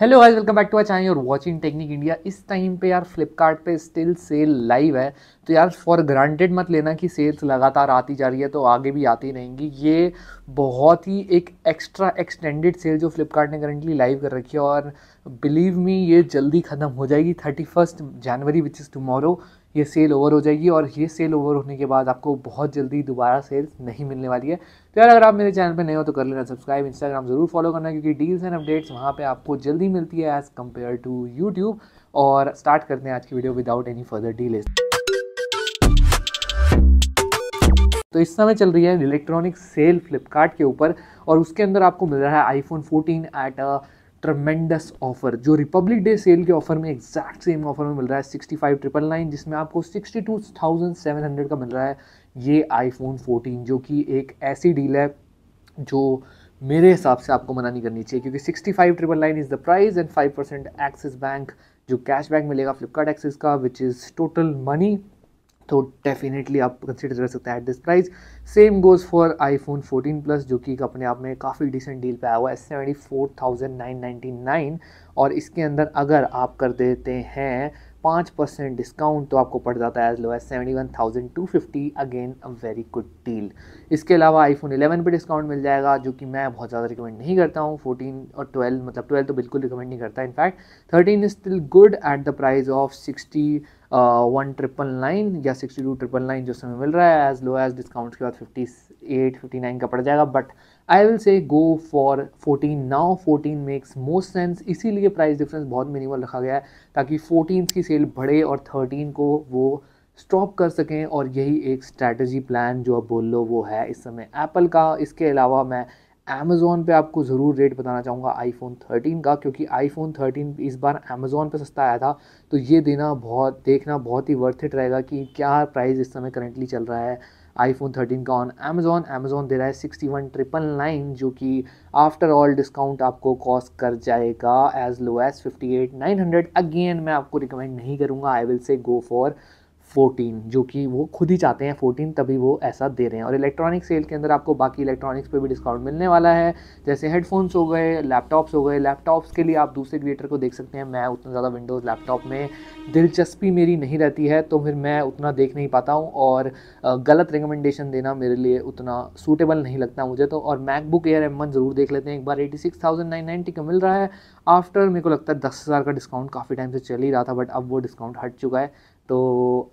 hello guys welcome back to our channel और watching technic India इस time पे यार फ्लिपकार्ट पे स्टिल सेल लाइव है तो यार फॉर ग्रांटेड मत लेना कि सेल्स लगातार आती जा रही है तो आगे भी आती रहेंगी ये बहुत ही एक एक्स्ट्रा एक्सटेंडेड सेल जो फ्लिपकार्ट ने करंटली लाइव कर रखी है और बिलीव मी ये जल्दी ख़त्म हो जाएगी thirty first January which is tomorrow ये सेल ओवर हो जाएगी और ये सेल ओवर होने के बाद आपको बहुत जल्दी दोबारा सेल नहीं मिलने वाली है तो यार अगर आप मेरे चैनल पे नए हो तो कर लेना सब्सक्राइब इंस्टाग्राम ज़रूर फॉलो करना क्योंकि डील्स एंड अपडेट्स वहाँ पे आपको जल्दी मिलती है एज़ कम्पेयर टू यूट्यूब और स्टार्ट करते हैं आज की video without any further delays तो इस समय चल रही है इलेक्ट्रॉनिक सेल फ्लिपकार्ट के ऊपर और उसके अंदर आपको मिल रहा है iPhone fourteen at tremendous offer जो रिपब्लिक डे सेल के ऑफर में एग्जैक्ट सेम ऑफर में मिल रहा है सिक्सटी फाइव ट्रिपल नाइन जिसमें आपको sixty two thousand seven hundred का मिल रहा है ये आईफोन फोर्टीन जो कि एक ऐसी डील है जो मेरे हिसाब से आपको मना नहीं करनी चाहिए क्योंकि sixty five triple nine is the price and five percent Axis bank जो कैशबैक मिलेगा फ्लिपकार्ट एक्सिस का विच इज़ टोटल मनी तो डेफिनेटली आप कंसिडर कर सकते हैं at this price same goes for iPhone fourteen plus जो कि अपने आप में काफ़ी डिसेंट डील पे आया हुआ है seventy four thousand nine ninety nine और इसके अंदर अगर आप कर देते हैं पाँच परसेंट डिस्काउंट तो आपको पड़ जाता है as low as seventy one thousand two fifty again a very good deal इसके अलावा आईफोन 11 पर डिस्काउंट मिल जाएगा जो कि मैं बहुत ज़्यादा रिकमेंड नहीं करता हूँ फोटीन और ट्वेल्व मतलब ट्वेल्व तो बिल्कुल रिकमेंड नहीं करता in fact thirteen is still good at the price of sixty one triple nine या सिक्सटी टू ट्रिपल नाइन जो समय मिल रहा है एज लो एज डिस्काउंट के बाद फिफ्टी एट फिफ्टी नाइन का पड़ जाएगा but I will say go for 14 now 14 makes most sense इसीलिए प्राइस डिफरेंस बहुत मिनिमल रखा गया है ताकि फोर्टीन की सेल बढ़े और थर्टीन को वो स्टॉप कर सकें और यही एक स्ट्रैटेजी प्लान जो आप बोल लो वो है इस समय एप्पल का इसके अलावा मैं अमेज़ोन पे आपको ज़रूर रेट बताना चाहूँगा आईफोन 13 का क्योंकि आईफोन 13 इस बार अमेज़ोन पे सस्ता आया था तो ये देना बहुत देखना बहुत ही वर्थ इट रहेगा कि क्या प्राइस इस समय करेंटली चल रहा है आईफोन थर्टीन का ऑन अमेज़ोन अमेज़ोन दे रहा है सिक्सटी वन ट्रिपल नाइन जो कि आफ्टर ऑल डिस्काउंट आपको कॉस्ट कर जाएगा as low as fifty eight nine hundred अगेन मैं आपको रिकमेंड नहीं करूँगा आई will say go for fourteen जो कि वो खुद ही चाहते हैं फोर्टीन तभी वो ऐसा दे रहे हैं और इलेक्ट्रॉनिक सेल के अंदर आपको बाकी इलेक्ट्रॉनिक्स पे भी डिस्काउंट मिलने वाला है जैसे हेडफोन्स हो गए लैपटॉप्स हो गए लैपटॉप्स के लिए आप दूसरे क्रिएटर को देख सकते हैं मैं उतना ज़्यादा विंडोज़ लैपटॉप में दिलचस्पी मेरी नहीं रहती है तो फिर मैं उतना देख नहीं पाता हूँ और गलत रिकमेंडेशन देना मेरे लिए उतना सूटेबल नहीं लगता मुझे तो और मैकबुक एयर एम ज़रूर देख लेते हैं एक बार eighty six thousand nine ninety का मिल रहा है आफ्टर मेरे को लगता है दस हज़ार का डिस्काउंट काफ़ी टाइम से चल ही रहा था बट अब वो डिस्काउंट हट चुका है तो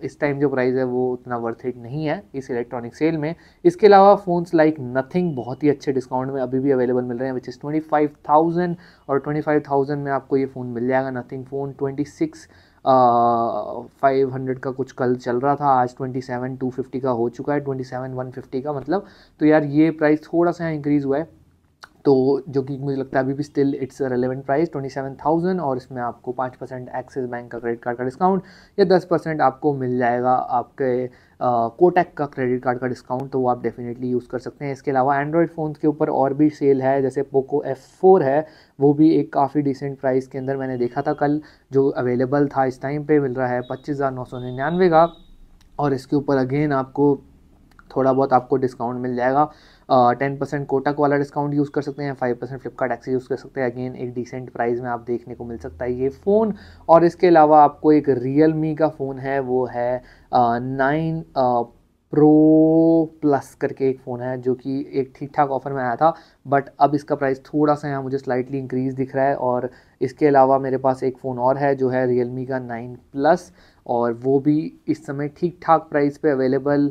इस टाइम जो प्राइस है वो उतना वर्थ इट नहीं है इस इलेक्ट्रॉनिक सेल में इसके अलावा फ़ोन्स लाइक नथिंग बहुत ही अच्छे डिस्काउंट में अभी भी अवेलेबल मिल रहे हैं which is twenty five thousand और ट्वेंटी फाइव थाउजेंड में आपको ये फ़ोन मिल जाएगा nothing phone twenty six five hundred का कुछ कल चल रहा था आज ट्वेंटी सेवन टू फिफ्टी का हो चुका है ट्वेंटी सेवन वन फिफ्टी का मतलब तो यार ये प्राइस थोड़ा सा इंक्रीज़ हुआ है तो जो कि मुझे लगता है अभी भी still it's relevant price twenty seven thousand और इसमें आपको पाँच परसेंट एक्सिस बैंक का क्रेडिट कार्ड का डिस्काउंट या दस परसेंट आपको मिल जाएगा आपके कोटेक का क्रेडिट कार्ड का डिस्काउंट तो वो आप डेफिनेटली यूज़ कर सकते हैं इसके अलावा एंड्रॉयड फ़ोन के ऊपर और भी सेल है जैसे पोको एफ़ फोर है वो भी एक काफ़ी डिसेंट प्राइस के अंदर मैंने देखा था कल जो अवेलेबल था इस टाइम पर मिल रहा है पच्चीस हज़ार नौ सौ निन्यानवे का और इसके ऊपर अगेन आपको थोड़ा बहुत आपको डिस्काउंट मिल जाएगा टेन परसेंट कोटक वाला डिस्काउंट यूज़ कर सकते हैं five percent Flipkart Axis use कर सकते हैं अगेन एक डिसेंट प्राइस में आप देखने को मिल सकता है ये फ़ोन और इसके अलावा आपको एक रियल मी का फ़ोन है वो है नाइन प्रो प्लस करके एक फ़ोन है जो कि एक ठीक ठाक ऑफर में आया था बट अब इसका प्राइस थोड़ा सा यहाँ मुझे स्लाइटली इंक्रीज़ दिख रहा है और इसके अलावा मेरे पास एक फ़ोन और है जो है रियल मी का नाइन प्लस और वो भी इस समय ठीक ठाक प्राइस पे अवेलेबल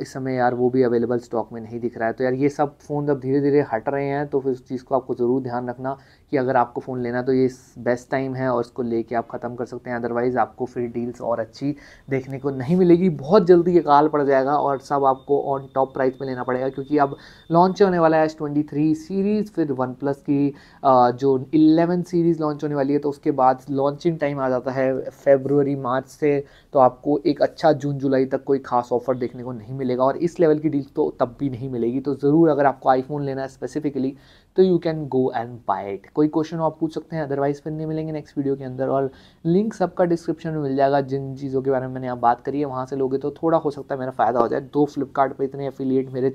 इस समय यार वो भी अवेलेबल स्टॉक में नहीं दिख रहा है तो यार ये सब फ़ोन जब धीरे धीरे हट रहे हैं तो फिर उस चीज़ को आपको ज़रूर ध्यान रखना कि अगर आपको फ़ोन लेना तो ये बेस्ट टाइम है और इसको लेके आप ख़त्म कर सकते हैं अदरवाइज़ आपको फिर डील्स और अच्छी देखने को नहीं मिलेगी बहुत जल्दी ये काल पड़ जाएगा और सब आपको ऑन टॉप प्राइस में लेना पड़ेगा क्योंकि अब लॉन्च होने वाला है एस ट्वेंटी थ्री सीरीज़ फिर वन प्लस की जो इलेवन सीरीज़ लॉन्च होने वाली है तो उसके बाद लॉन्चिंग टाइम आ जाता है फेबररी मार्च से तो आपको एक अच्छा जून जुलाई तक कोई खास ऑफर देखने को नहीं मिलेगा और इस लेवल की डील तो तब भी नहीं मिलेगी तो ज़रूर अगर आपको आईफोन लेना है स्पेसिफिकली तो you can go and buy it कोई क्वेश्चन आप पूछ सकते हैं अदरवाइज फिर नहीं मिलेंगे नेक्स्ट वीडियो के अंदर और लिंक सबका डिस्क्रिप्शन में मिल जाएगा जिन चीज़ों के बारे में मैंने आप बात करी है वहाँ से लोगे तो थोड़ा हो सकता है मेरा फ़ायदा हो जाए दो फ्लिपकार्ट पर इतने एफिलिएट मेरे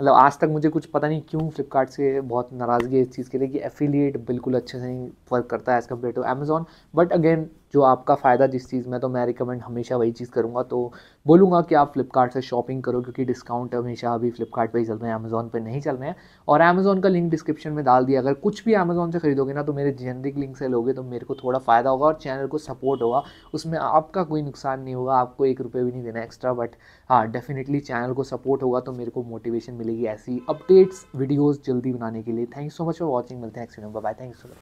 मतलब आज तक मुझे कुछ पता नहीं क्यों फ्लिपकार्ट से बहुत नाराज़गी है इस चीज़ के लिए कि एफिलिएट बिल्कुल अच्छे से नहीं वर्क करता है as compare to Amazon but again जो आपका फ़ायदा जिस चीज़ में तो मैं रिकमेंड हमेशा वही चीज़ करूँगा तो बोलूँगा कि आप फ्लिपकार्ट से शॉपिंग करो क्योंकि डिस्काउंट हमेशा अभी फ्लिपकार्ट पर ही चल रहे हैं अमेज़ॉन पर नहीं चल रहे हैं और अमेज़ोन का लिंक डिस्क्रिप्शन में डाल दिया अगर कुछ भी अमेज़ोन से खरीदोगे ना तो मेरे जेनरिक लिंक से लोगे तो मेरे को थोड़ा फ़ायदा होगा और चैनल को सपोर्ट होगा उसमें आपका कोई नुकसान नहीं होगा आपको एक रुपये भी नहीं देना एक्स्ट्रा बट हाँ डेफिनेटली चैनल को सपोर्ट होगा तो मेरे को मोटिवेशन मिलेगी ऐसी अपडेट्स वीडियोज़ जल्दी बनाने के लिए thank so much for watching मिलते हैं next bye thank you so much